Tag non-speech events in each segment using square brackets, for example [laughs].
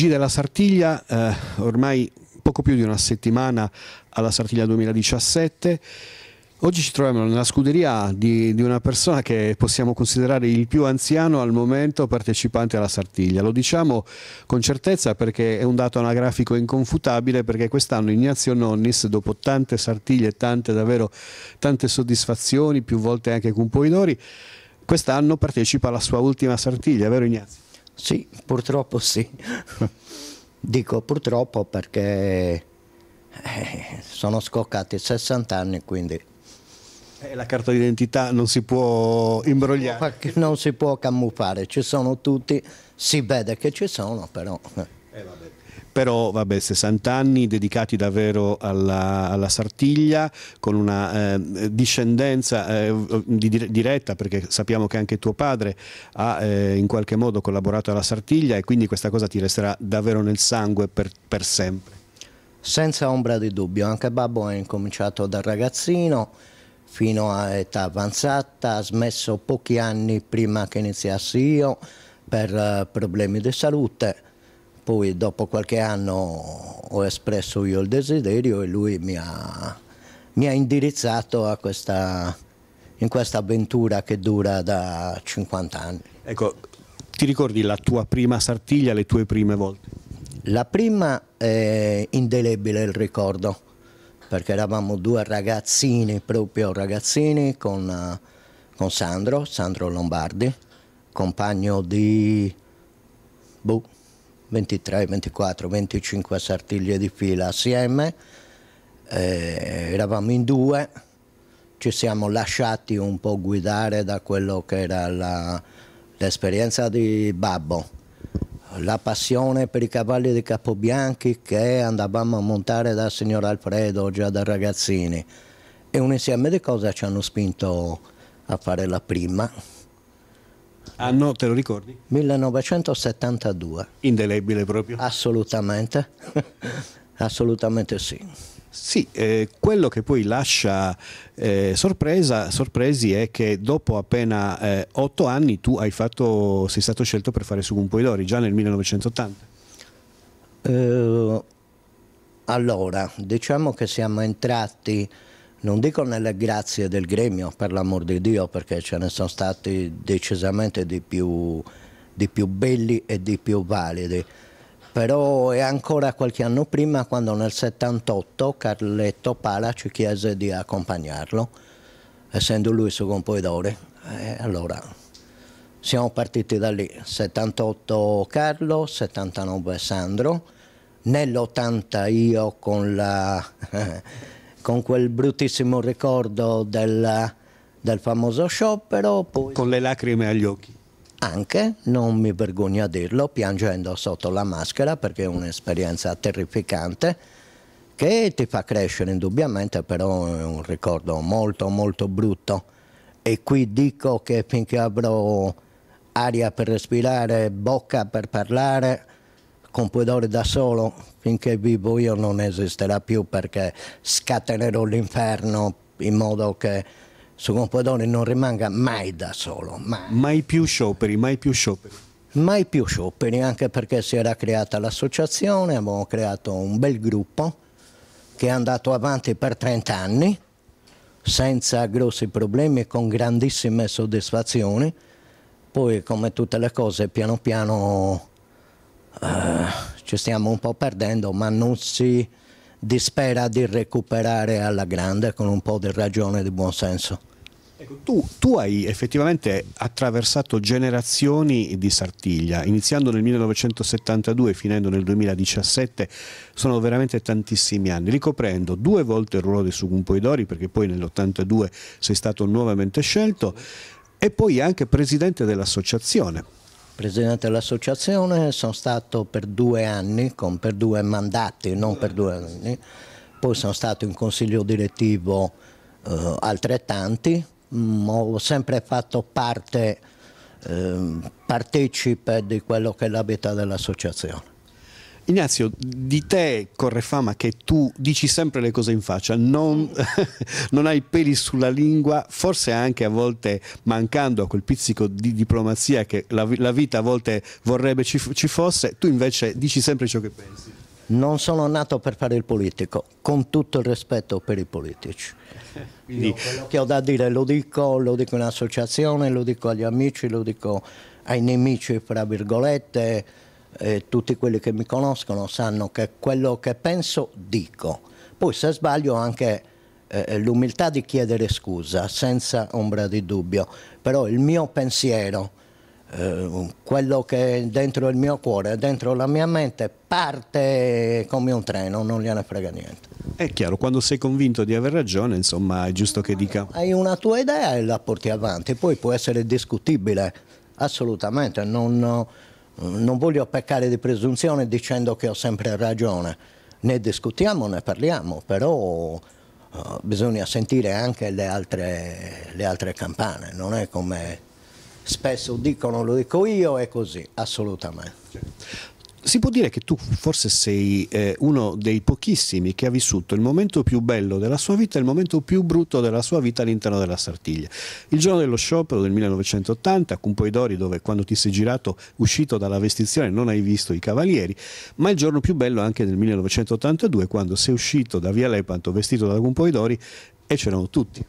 TG della Sartiglia, eh, ormai poco più di una settimana alla Sartiglia 2017. Oggi ci troviamo nella scuderia di, di, una persona che possiamo considerare il più anziano al momento partecipante alla Sartiglia. Lo diciamo con certezza perché è un dato anagrafico inconfutabile perché quest'anno Ignazio Nonnis, dopo tante Sartiglie, tante davvero tante soddisfazioni, più volte anche con Poidori, quest'anno partecipa alla sua ultima Sartiglia, vero Ignazio? Sì, purtroppo sì. [laughs] Dico purtroppo perché eh, sono scoccati 60 anni, quindi... Eh, la carta d'identità non si può imbrogliare? Non si può camuffare, ci sono tutti, si vede che ci sono, però... Eh però vabbè 60 anni dedicati davvero alla, alla Sartiglia con una eh, discendenza eh, di, diretta perché sappiamo che anche tuo padre ha eh, in qualche modo collaborato alla Sartiglia e quindi questa cosa ti resterà davvero nel sangue per, per sempre. Senza ombra di dubbio, anche Babbo ha incominciato da ragazzino fino a età avanzata, ha smesso pochi anni prima che iniziassi io per eh, problemi di salute poi dopo qualche anno ho espresso io il desiderio e lui mi ha, mi ha indirizzato questa, in questa avventura che dura da 50 anni. Ecco, ti ricordi la tua prima sartiglia, le tue prime volte? La prima è indelebile il ricordo, perché eravamo due ragazzini, proprio ragazzini, con, con Sandro, Sandro Lombardi, compagno di... Boh, 23, 24, 25 sartiglie di fila assieme, eh, eravamo in due, ci siamo lasciati un po' guidare da quello che era l'esperienza di Babbo, la passione per i cavalli di Capobianchi che andavamo a montare dal signor Alfredo già da ragazzini e un insieme di cose ci hanno spinto a fare la prima. Anno, te lo ricordi? 1972. Indelebile proprio? Assolutamente, [laughs] assolutamente sì. Sì, eh, quello che poi lascia eh, sorpresa, sorpresi è che dopo appena eh, otto anni tu fatto, sei stato scelto per fare Sugumpoi Dori, già nel 1980. Uh, eh, allora, diciamo che siamo entrati non dico nelle grazie del gremio, per l'amor di Dio, perché ce ne sono stati decisamente di più, di più belli e di più validi, però è ancora qualche anno prima quando nel 78 Carletto Pala ci chiese di accompagnarlo, essendo lui suo compoedore. E allora siamo partiti da lì, 78 Carlo, 79 Sandro, nell'80 io con la... [laughs] con quel bruttissimo ricordo del, del famoso sciopero. Poi... Con le lacrime agli occhi. Anche, non mi vergogno a dirlo, piangendo sotto la maschera perché è un'esperienza terrificante che ti fa crescere indubbiamente, però è un ricordo molto molto brutto e qui dico che finché avrò aria per respirare, bocca per parlare, Compudore da solo finché vivo io non esisterà più perché scatenerò l'inferno in modo che su Compudore non rimanga mai da solo. Mai. mai più scioperi, mai più scioperi. Mai più scioperi, anche perché si era creata l'associazione, abbiamo creato un bel gruppo che è andato avanti per 30 anni senza grossi problemi, con grandissime soddisfazioni. Poi, come tutte le cose, piano piano eh, ci stiamo un po' perdendo, ma non si dispera di recuperare alla grande con un po' di ragione e di buonsenso. Ecco, tu, tu, hai effettivamente attraversato generazioni di sartiglia, iniziando nel 1972 e finendo nel 2017, sono veramente tantissimi anni, ricoprendo due volte il ruolo dei Sugumpoi perché poi nell'82 sei stato nuovamente scelto, e poi anche presidente dell'associazione presidente dell'associazione, sono stato per due anni, con, per due mandati, non per due anni, poi sono stato in consiglio direttivo eh, altrettanti, mh, mm, ho sempre fatto parte, eh, partecipe di quello che è la vita dell'associazione. Ignazio, di te corre fama che tu dici sempre le cose in faccia, non, [laughs] non hai peli sulla lingua, forse anche a volte mancando a quel pizzico di diplomazia che la, la vita a volte vorrebbe ci, ci fosse, tu invece dici sempre ciò che pensi. Non sono nato per fare il politico, con tutto il rispetto per i politici. Quindi... [laughs] quello che ho da dire lo dico, lo dico in associazione, lo dico agli amici, lo dico ai nemici, fra virgolette eh, tutti quelli che mi conoscono sanno che quello che penso dico. Poi se sbaglio anche eh, l'umiltà di chiedere scusa, senza ombra di dubbio, però il mio pensiero, eh, quello che è dentro il mio cuore, dentro la mia mente, parte come un treno, non gliene frega niente. È chiaro, quando sei convinto di aver ragione, insomma, è giusto che dica... Hai una tua idea e la porti avanti, poi può essere discutibile, assolutamente, non non voglio peccare di presunzione dicendo che ho sempre ragione, ne discutiamo, ne parliamo, però uh, bisogna sentire anche le altre, le altre, campane, non è come spesso dicono, lo dico io, è così, assolutamente si può dire che tu forse sei eh, uno dei pochissimi che ha vissuto il momento più bello della sua vita e il momento più brutto della sua vita all'interno della Sartiglia. Il giorno dello sciopero del 1980 a Cumpoidori dove quando ti sei girato uscito dalla vestizione non hai visto i cavalieri, ma il giorno più bello anche del 1982 quando sei uscito da Via Lepanto vestito da Cumpoidori e c'erano tutti.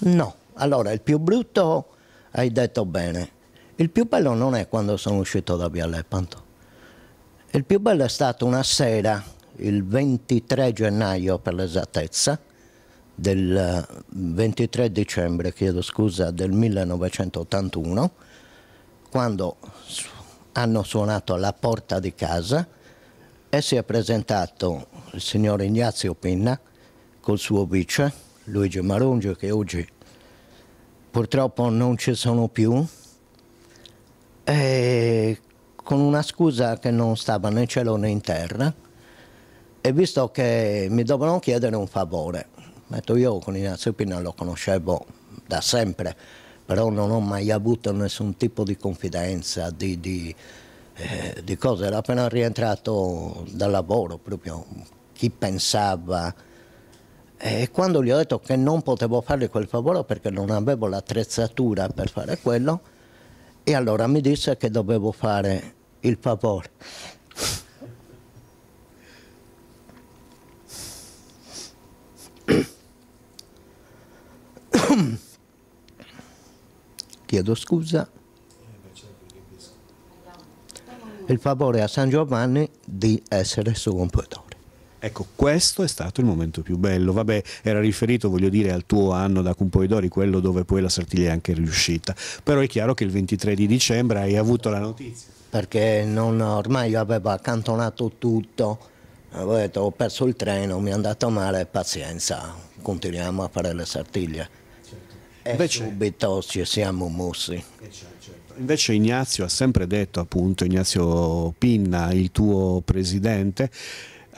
No, allora il più brutto hai detto bene. Il più bello non è quando sono uscito da Via Lepanto il più bello è stato una sera, il 23 gennaio per l'esattezza, del 23 eh, dicembre, chiedo scusa, del 1981, quando hanno suonato alla porta di casa e si è presentato il signor Ignazio Pinna col suo vice, Luigi Marungio, che oggi purtroppo non ci sono più, e con una scusa che non stava né in cielo né in terra e visto che mi dovevano chiedere un favore, detto io con Ignazio Pina lo conoscevo da sempre, però non ho mai avuto nessun tipo di confidenza, di, di, eh, di cose, era appena rientrato dal lavoro proprio, chi pensava e quando gli ho detto che non potevo fargli quel favore perché non avevo l'attrezzatura per fare quello, e allora mi disse che dovevo fare il papore. Chiedo scusa. Il favore a San Giovanni di essere suo competore. Ecco, questo è stato il momento più bello. Vabbè, era riferito, voglio dire, al tuo anno da compoidori, quello dove poi la Sartiglia è anche riuscita. Però è chiaro che il 23 di dicembre hai avuto la notizia perché non, ormai io avevo accantonato tutto, avevo detto ho perso il treno, mi è andato male, pazienza, continuiamo a fare le sartiglie. Certo. E Invece... subito ci siamo mossi. Eh, certo, certo. Invece Ignazio ha sempre detto, appunto, Ignazio Pinna, il tuo presidente,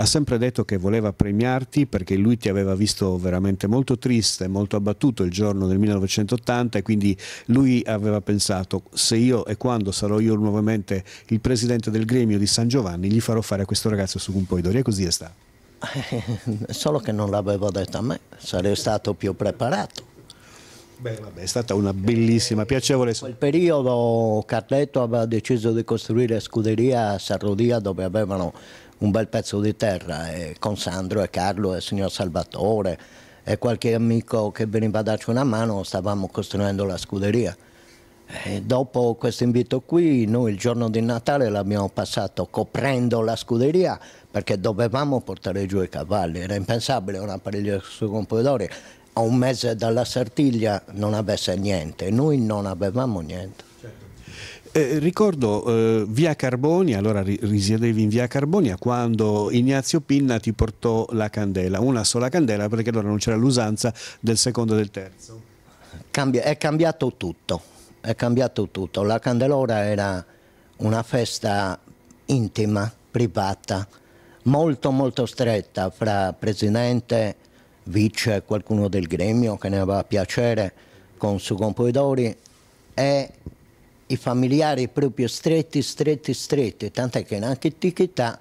ha sempre detto che voleva premiarti perché lui ti aveva visto veramente molto triste, molto abbattuto il giorno del 1980 e quindi lui aveva pensato se io e quando sarò io nuovamente il presidente del gremio di San Giovanni gli farò fare a questo ragazzo su Gumpoidori e così è stato. Eh, solo che non l'avevo detto a me, sarei stato più preparato. Beh, vabbè, è stata una bellissima, piacevole... In quel periodo Carletto aveva deciso di costruire scuderia a Sarrodia dove avevano un bel pezzo di terra e eh, con Sandro e Carlo e il signor Salvatore e qualche amico che veniva a darci una mano, stavamo costruendo la scuderia. E dopo questo invito qui, noi il giorno di Natale l'abbiamo passato coprendo la scuderia perché dovevamo portare giù i cavalli, era impensabile un apparecchio su Compodori a un mese dalla Sartiglia non avesse niente, noi non avevamo niente. Eh, ricordo eh, via Carboni, allora ri risiedevi in via Carbonia quando Ignazio Pinna ti portò la candela, una sola candela perché allora non c'era l'usanza del secondo e del terzo. Cambia, è cambiato tutto, è cambiato tutto. La candelora era una festa intima, privata, molto molto stretta fra presidente, vice, qualcuno del gremio che ne aveva piacere con su Compoidori e i familiari proprio stretti, stretti, stretti, tant'è che in antichità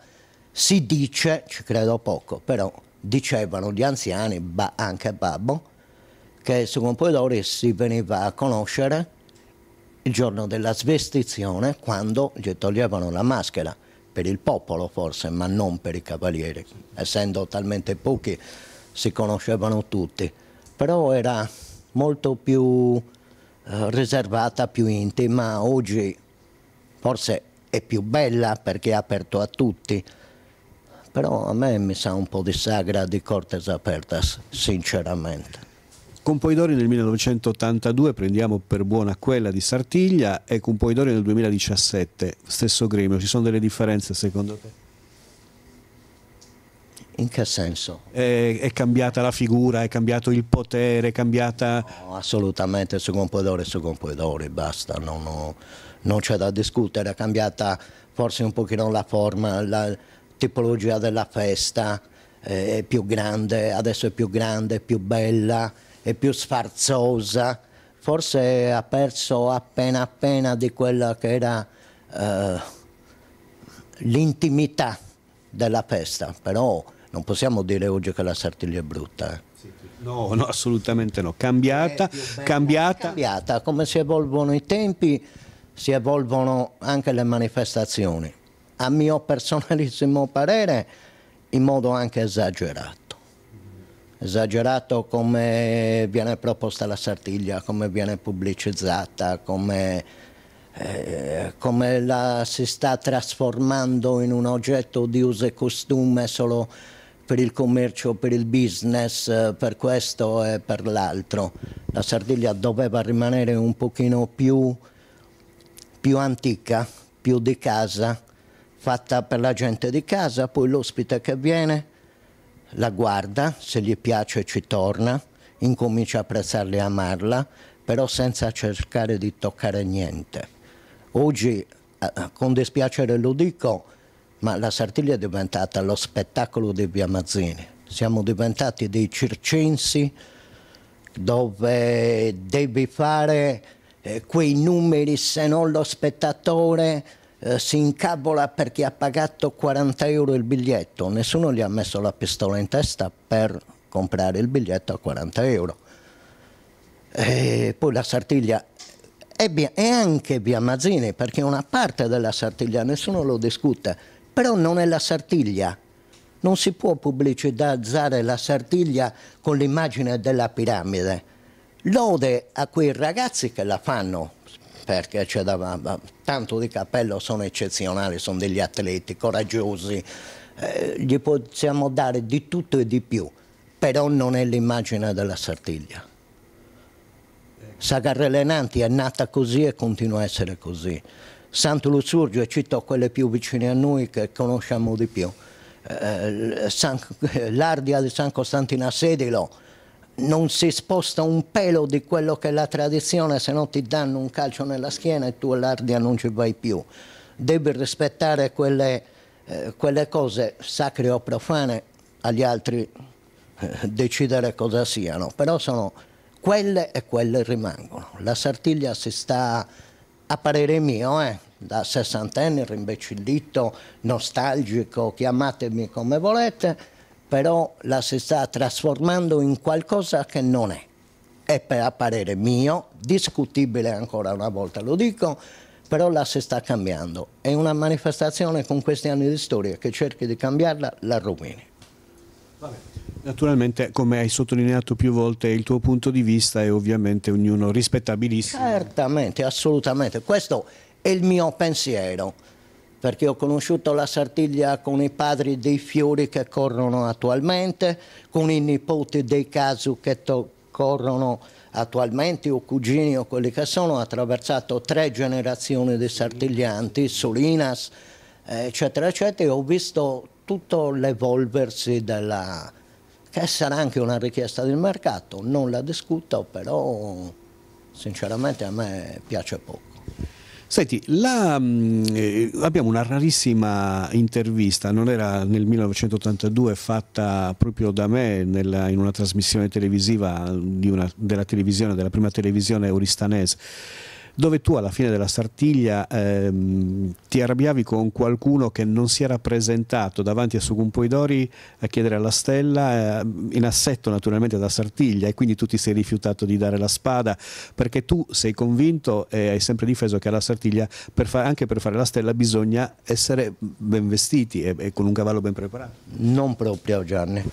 si dice, ci credo poco, però dicevano gli anziani, ba, anche babbo, che su Pompidori si veniva a conoscere il giorno della svestizione quando gli toglievano la maschera, per il popolo forse, ma non per i cavalieri, essendo talmente pochi si conoscevano tutti, però era molto più eh, riservata, più intima, oggi forse è più bella perché è aperto a tutti, però a me mi sa un po' di sagra di Cortes Apertas, sinceramente. Con Poidori nel 1982 prendiamo per buona quella di Sartiglia e con Poidori nel 2017, stesso gremio, ci sono delle differenze secondo te? In che senso? È, è, cambiata la figura, è cambiato il potere, è cambiata... No, assolutamente, su Compodore, su Compodore, basta, non, ho, non c'è da discutere, è cambiata forse un pochino la forma, la tipologia della festa, è più grande, adesso è più grande, è più bella, è più sfarzosa, forse ha perso appena appena di quella che era eh, l'intimità della festa, però non possiamo dire oggi che la Sartiglia è brutta. Eh. No, no, assolutamente no. Cambiata, eh, cambiata. cambiata. Come si evolvono i tempi, si evolvono anche le manifestazioni. A mio personalissimo parere, in modo anche esagerato. Esagerato come viene proposta la Sartiglia, come viene pubblicizzata, come, eh, come la si sta trasformando in un oggetto di uso e costume solo per il commercio, per il business, eh, per questo e per l'altro. La Sardegna doveva rimanere un pochino più, più antica, più di casa, fatta per la gente di casa, poi l'ospite che viene la guarda, se gli piace ci torna, incomincia a apprezzarla e amarla, però senza cercare di toccare niente. Oggi, eh, eh, con dispiacere lo dico, ma la Sartiglia è diventata lo spettacolo dei biamazzini. Siamo diventati dei circensi dove devi fare eh, quei numeri se non lo spettatore eh, si incavola perché ha pagato 40 euro il biglietto, nessuno gli ha messo la pistola in testa per comprare il biglietto a 40 euro. E poi la Sartiglia e, anche Via Mazzini, perché una parte della Sartiglia, nessuno lo discute, però non è la Sartiglia. Non si può pubblicizzare la Sartiglia con l'immagine della piramide. Lode a quei ragazzi che la fanno, perché c'è da, tanto di cappello, sono eccezionali, sono degli atleti coraggiosi, eh, gli possiamo dare di tutto e di più, però non è l'immagine della Sartiglia. Sagarrelenanti è nata così e continua a essere così. Santo Luzurgio è città quelle più vicine a noi che conosciamo di più. Eh, eh, San, l'ardia di San Costantino a Sedilo non si sposta un pelo di quello che è la tradizione, se no ti danno un calcio nella schiena e tu all'ardia non ci vai più. Devi rispettare quelle, eh, quelle cose sacre o profane, agli altri eh, decidere cosa siano, però sono quelle e quelle rimangono. La Sartiglia si sta a parere mio, eh, da sessantenne, rimbecillito, nostalgico, chiamatemi come volete, però la si sta trasformando in qualcosa che non è. E per a parere mio, discutibile ancora una volta lo dico, però la si sta cambiando. È una manifestazione con questi anni di storia che cerchi di cambiarla, la rovini. Naturalmente, come hai sottolineato più volte, il tuo punto di vista è ovviamente ognuno rispettabilissimo. Certamente, assolutamente. Questo è il mio pensiero, perché ho conosciuto la Sartiglia con i padri dei fiori che corrono attualmente, con i nipoti dei casu che corrono attualmente, o cugini o quelli che sono. Ho attraversato tre generazioni di sartiglianti, Solinas, eccetera, eccetera, e ho visto tutto l'evolversi della che sarà anche una richiesta del mercato, non la discuto, però sinceramente a me piace poco. Senti, la, mm, eh, abbiamo una rarissima intervista, non era nel 1982, fatta proprio da me nella, in una trasmissione televisiva una, della televisione, della prima televisione oristanese, dove tu alla fine della sartiglia ehm, ti arrabbiavi con qualcuno che non si era presentato davanti a Sucumpoidori a chiedere alla stella, eh, in assetto naturalmente da sartiglia, e quindi tu ti sei rifiutato di dare la spada, perché tu sei convinto e hai sempre difeso che alla sartiglia, per fa- anche per fare la stella, bisogna essere ben vestiti e, e con un cavallo ben preparato. Non proprio Gianni.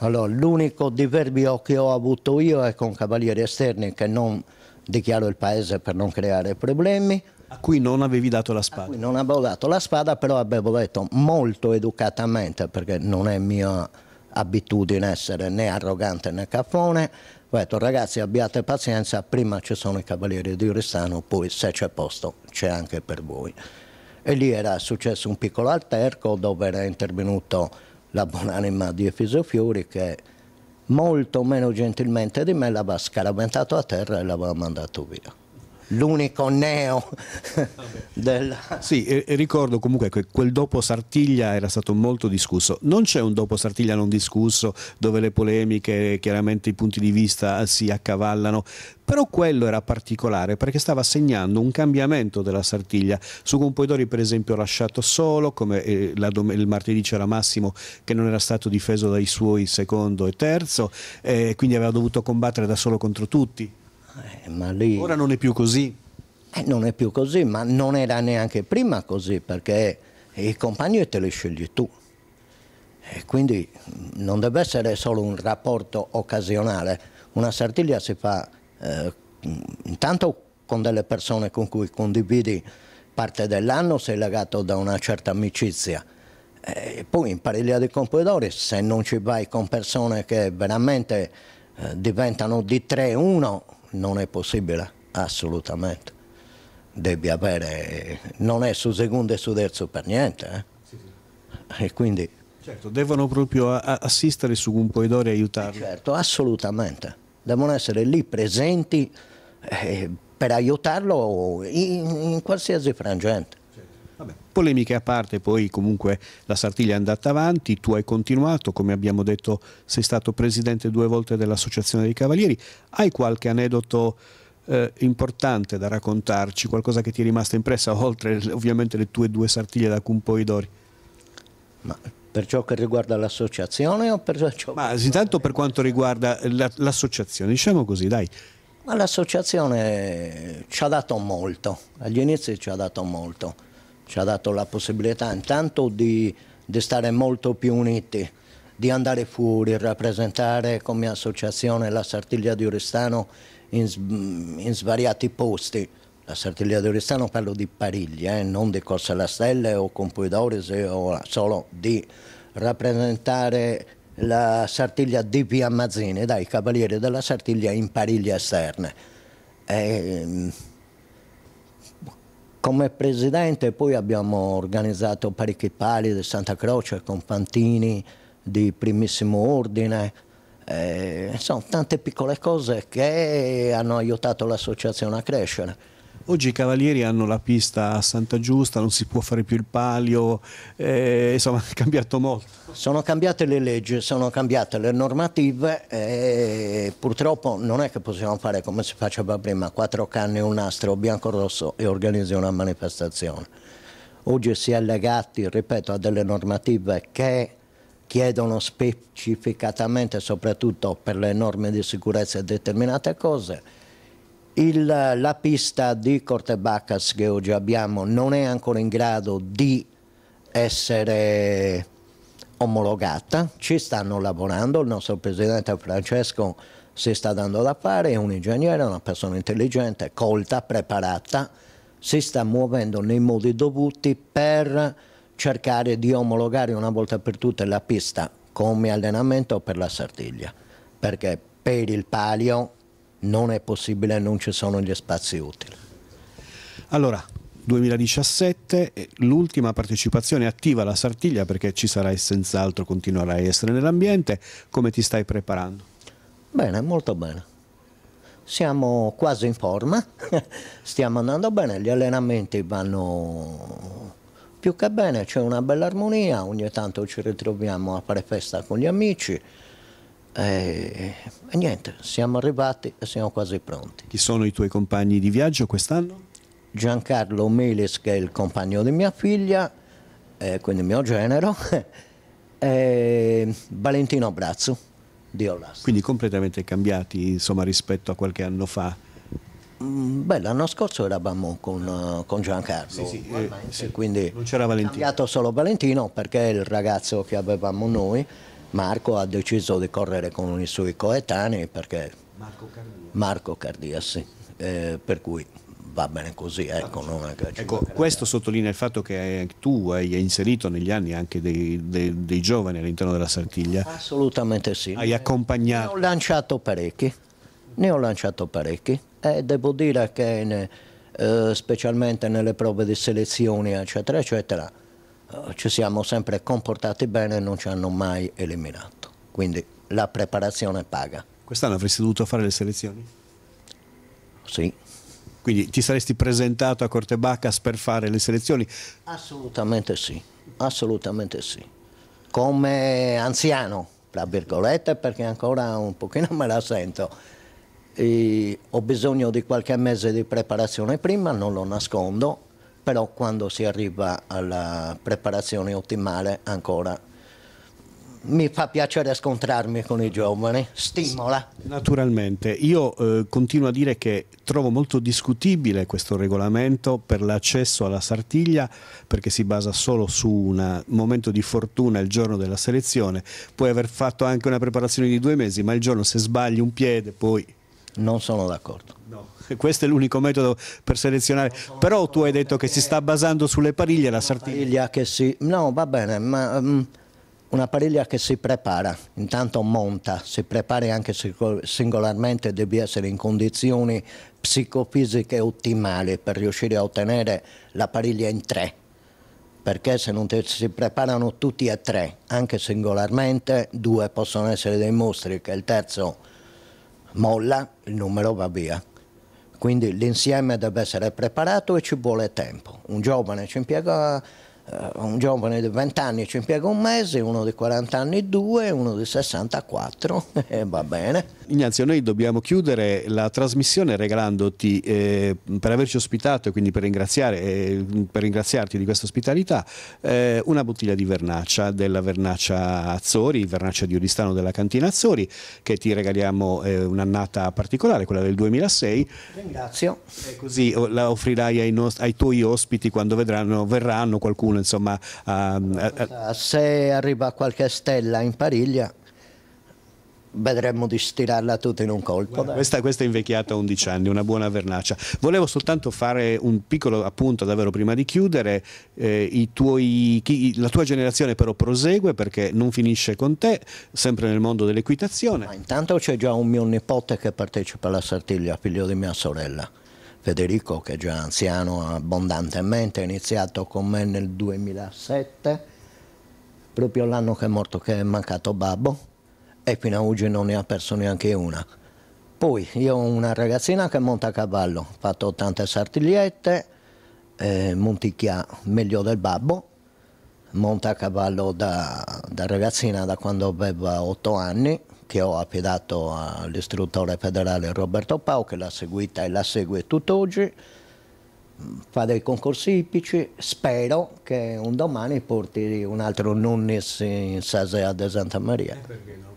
Allora, l'unico diverbio che ho avuto io è con cavalieri esterni che non dichiaro il paese per non creare problemi. A cui non avevi dato la spada? A cui non avevo dato la spada, però avevo detto molto educatamente, perché non è mia abitudine essere né arrogante né caffone, ho detto ragazzi abbiate pazienza, prima ci sono i cavalieri di Oristano, poi se c'è posto c'è anche per voi. E lì era successo un piccolo alterco dove era intervenuto la buonanima di Efisio Fiori che molto meno gentilmente di me l'aveva scaraventato a terra e l'aveva mandato via l'unico neo del... Sì, e, e ricordo comunque che quel dopo Sartiglia era stato molto discusso. Non c'è un dopo Sartiglia non discusso dove le polemiche, chiaramente i punti di vista ah, si accavallano, però quello era particolare perché stava segnando un cambiamento della Sartiglia su Compoidori per esempio lasciato solo come eh, dom- il martedì c'era Massimo che non era stato difeso dai suoi secondo e terzo eh, quindi aveva dovuto combattere da solo contro tutti eh, ma lì... Ora non è più così? Eh, non è più così, ma non era neanche prima così, perché i compagni te li scegli tu. E quindi mm, non deve essere solo un rapporto occasionale. Una sartiglia si fa eh, mm, intanto con delle persone con cui condividi parte dell'anno, sei legato da una certa amicizia. E eh, poi in Pariglia di Compodori, se non ci vai con persone che veramente eh, diventano di 3-1, non è possibile, assolutamente. Devi avere, non è su secondo e su terzo per niente. Eh? E quindi... Certo, devono proprio assistere su un poidore e aiutarli. Eh, certo, assolutamente. Devono essere lì presenti eh, per aiutarlo in, in qualsiasi frangente. Vabbè. Polemiche a parte, poi comunque la Sartiglia è andata avanti, tu hai continuato, come abbiamo detto sei stato presidente due volte dell'Associazione dei Cavalieri, hai qualche aneddoto eh, importante da raccontarci, qualcosa che ti è rimasta impressa [laughs] oltre ovviamente le tue due Sartiglie da Cumpoidori? Ma per ciò che riguarda l'associazione o per ciò Ma che... intanto per quanto riguarda l'associazione, diciamo così, dai. Ma l'associazione ci ha dato molto, agli inizi ci ha dato molto ci ha dato la possibilità intanto di, di stare molto più uniti, di andare fuori, rappresentare come associazione la Sartiglia di Oristano in, in svariati posti. La Sartiglia di Oristano parlo di Pariglia, eh, non di Corsa alla Stella o Compuidorese, eh, solo di rappresentare la Sartiglia di Via Mazzini, dai cavalieri della Sartiglia in Pariglia esterne. E, mm, come presidente poi abbiamo organizzato parecchi pali di Santa Croce con Fantini di primissimo ordine, eh, sono tante piccole cose che hanno aiutato l'associazione a crescere. Oggi i cavalieri hanno la pista a Santa Giusta, non si può fare più il palio, eh, insomma [laughs] è cambiato molto. Sono cambiate le leggi, sono cambiate le normative e eh, purtroppo non è che possiamo fare come si faceva prima, quattro canne, un nastro bianco-rosso e organizzi una manifestazione. Oggi si è legati, ripeto, a delle normative che chiedono specificatamente, soprattutto per le norme di sicurezza, e determinate cose il, la pista di Cortebacas che oggi abbiamo non è ancora in grado di essere omologata, ci stanno lavorando, il nostro presidente Francesco si sta dando da fare, è un ingegnere, una persona intelligente, colta, preparata, si sta muovendo nei modi dovuti per cercare di omologare una volta per tutte la pista come allenamento per la Sardiglia, perché per il palio non è possibile, non ci sono gli spazi utili. Allora, 2017, eh, l'ultima partecipazione attiva alla Sartiglia perché ci sarai senz'altro, continuerai a essere nell'ambiente, come ti stai preparando? Bene, molto bene. Siamo quasi in forma, [laughs] stiamo andando bene, gli allenamenti vanno più che bene, c'è una bella armonia, ogni tanto ci ritroviamo a fare festa con gli amici, e, eh, eh, e, niente, siamo arrivati e siamo quasi pronti. Chi sono i tuoi compagni di viaggio quest'anno? Giancarlo Meles che è il compagno di mia figlia, eh, quindi mio genero, [laughs] e Valentino Brazzo di Olasta. Quindi completamente cambiati insomma, rispetto a qualche anno fa. Mm, beh, l'anno scorso eravamo con, eh, con Giancarlo, sì, sì, eh, sì, quindi non c'era Valentino. è cambiato solo Valentino perché è il ragazzo che avevamo noi Marco ha deciso di correre con i suoi coetanei perché... Marco Cardia. Marco Cardia, sì. Eh, per cui va bene così. Ecco, ecco questo sottolinea il fatto che eh, tu hai inserito negli anni anche dei, dei, dei giovani all'interno della Sartiglia. Assolutamente sì. Hai accompagnato. Ne ho lanciato parecchi, ne ho lanciato parecchi e devo dire che ne, eh, specialmente nelle prove di selezione eccetera eccetera eh, ci siamo sempre comportati bene e non ci hanno mai eliminato. Quindi la preparazione paga. Quest'anno avresti dovuto fare le selezioni? Sì. Quindi ti saresti presentato a Corte Baccas per fare le selezioni? Assolutamente sì, assolutamente sì. Come anziano, tra virgolette, perché ancora un pochino me la sento. E ho bisogno di qualche mese di preparazione prima, non lo nascondo, però quando si arriva alla preparazione ottimale ancora mi fa piacere scontrarmi con i giovani, stimola. Naturalmente, io eh, continuo a dire che trovo molto discutibile questo regolamento per l'accesso alla Sartiglia perché si basa solo su un momento di fortuna il giorno della selezione, puoi aver fatto anche una preparazione di due mesi, ma il giorno se sbagli un piede poi... Non sono d'accordo. No. [laughs] questo è l'unico metodo per selezionare, però tu hai detto che si sta basando sulle pariglie la sartiglia. Si... No, va bene, ma um, una pariglia che si prepara, intanto monta, si prepara anche singolarmente, devi essere in condizioni psicofisiche ottimali per riuscire a ottenere la pariglia in tre perché se non si preparano tutti e tre, anche singolarmente, due possono essere dei mostri, che il terzo molla, il numero va via quindi l'insieme deve essere preparato e ci vuole tempo. Un giovane ci impiega eh, un giovane di 20 anni ci impiega un mese, uno di 40 anni due, uno di 64 [laughs] e eh, va bene. Ignazio, noi dobbiamo chiudere la trasmissione regalandoti, eh, per averci ospitato e quindi per, eh, per ringraziarti di questa ospitalità, eh, una bottiglia di vernaccia, della vernaccia Azzori, vernaccia di Oristano della cantina Azzori, che ti regaliamo eh, un'annata particolare, quella del 2006. Ringrazio. E così oh, la offrirai ai, ai tuoi ospiti quando vedranno, verranno qualcuno qualcuno, insomma... Um, Se arriva qualche stella in pariglia vedremmo di stirarla tutta in un colpo. questa, questa, è invecchiata a 11 anni, una buona vernaccia. Volevo soltanto fare un piccolo appunto, davvero prima di chiudere, eh, tuoi, chi, la tua generazione però prosegue perché non finisce con te, sempre nel mondo dell'equitazione. Ma intanto c'è già un mio nipote che partecipa alla Sartiglia, figlio di mia sorella. Federico che già anziano abbondantemente ha iniziato con me nel 2007, proprio l'anno che è morto che è mancato Babbo e fino a oggi non ne ha perso neanche una. Poi io ho una ragazzina che monta a cavallo, ho fatto tante sartigliette, eh, monticchia meglio del babbo, monta a cavallo da, da ragazzina da quando aveva 8 anni, che ho affidato all'istruttore federale Roberto Pau che l'ha seguita e la segue tutt'oggi, fa dei concorsi ipici, spero che un domani porti un altro nonnis in Sasea de Santa Maria.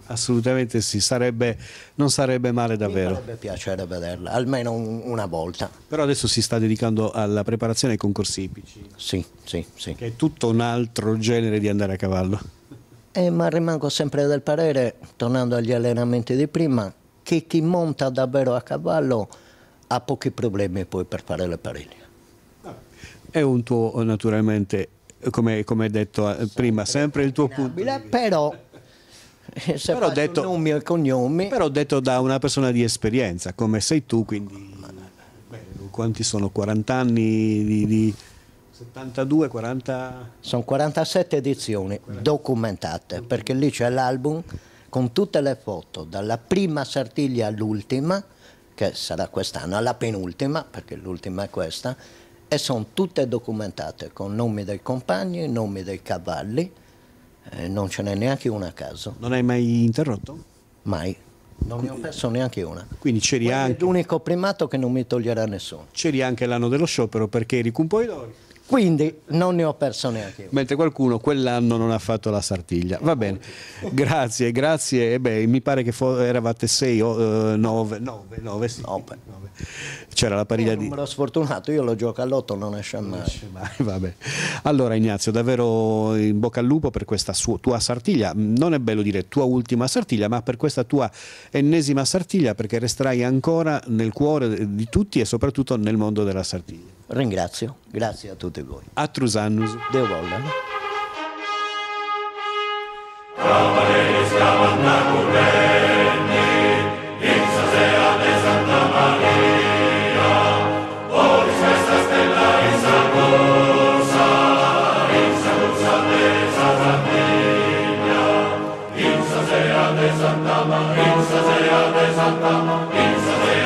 Assolutamente sì, sarebbe, non sarebbe male davvero. Mi farebbe piacere vederla, almeno un, una volta. Però adesso si sta dedicando alla preparazione ai concorsi ipici. Sì, sì, sì. Che è tutto un altro genere di andare a cavallo. Eh, ma rimango sempre del parere, tornando agli allenamenti di prima, che chi monta davvero a cavallo ha pochi problemi poi per fare le pariglie. Ah, è un tuo, naturalmente, come, come detto eh, prima, sempre il tuo punto. Però eh, se però detto, nomi e cognomi. Però detto da una persona di esperienza, come sei tu, quindi... Beh, quanti sono? 40 anni di, di 72, 40... Sono 47 edizioni 40. documentate, perché lì c'è l'album con tutte le foto, dalla prima sartiglia all'ultima, che sarà quest'anno, alla penultima, perché l'ultima è questa, e sono tutte documentate con nomi dei compagni, nomi dei cavalli, eh, non ce n'è neanche una a caso. Non hai mai interrotto? Mai. Non ne ho perso neanche una. Quindi c'eri anche... È l'unico primato che non mi toglierà nessuno. C'eri anche l'anno dello sciopero perché eri Cumpoidori. Quindi non ne ho perso neanche io. Mentre qualcuno quell'anno non ha fatto la sartiglia. Va bene, grazie, grazie. E beh, mi pare che eravate 6 o 9, eh, 9, C'era la pariglia di... Numero sfortunato, io lo gioco all'otto, non esce mai. esce mai. [laughs] Vabbè. Allora Ignazio, davvero in bocca al lupo per questa sua, tua sartiglia. Non è bello dire tua ultima sartiglia, ma per questa tua ennesima sartiglia perché resterai ancora nel cuore di tutti e soprattutto nel mondo della sartiglia. Ringrazio, grazie a tutti voi. A Trusannus. Deo volla. Cavaleris cavanna curreni, in sasera de Santa Maria, oris questa stella in Sagusa, in Sagusa de Santa Maria, in sasera de Santa Maria, in sasera de Santa Maria, in sasera